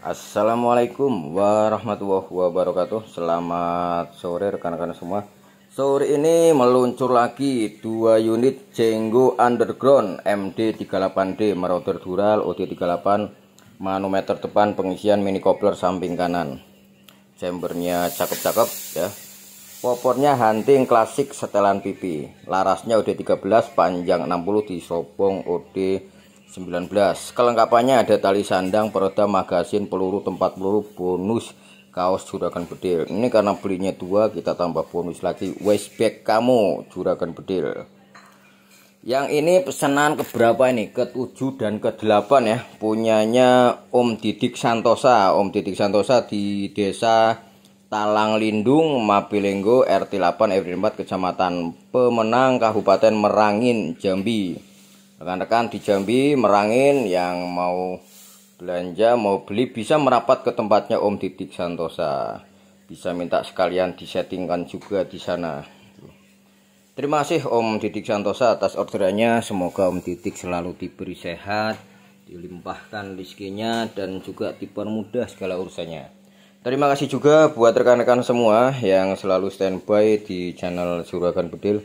Assalamualaikum warahmatullahi wabarakatuh Selamat sore rekan-rekan semua Sore ini meluncur lagi dua unit Jenggo Underground MD38D Marauder Dural OD38 Manometer depan pengisian mini kopler samping kanan Chambernya cakep-cakep ya Popornya hunting klasik setelan pipi. Larasnya OD 13 panjang 60 disobong OD 19. Kelengkapannya ada tali sandang, peroda, magasin, peluru, tempat peluru, bonus kaos juragan bedil. Ini karena belinya dua kita tambah bonus lagi bag kamu juragan bedil. Yang ini pesanan keberapa ini? Ke-7 dan ke-8 ya. Punyanya Om Didik Santosa. Om Didik Santosa di desa Talang Lindung, Mapilenggo RT 8, RW 4, Kecamatan Pemenang, Kabupaten Merangin, Jambi rekan-rekan di Jambi merangin yang mau belanja mau beli bisa merapat ke tempatnya Om Titik Santosa bisa minta sekalian disettingkan juga di sana terima kasih Om Titik Santosa atas orderannya semoga Om Titik selalu diberi sehat dilimpahkan rezekinya dan juga dipermudah segala urusannya terima kasih juga buat rekan-rekan semua yang selalu standby di channel Juragan Bedil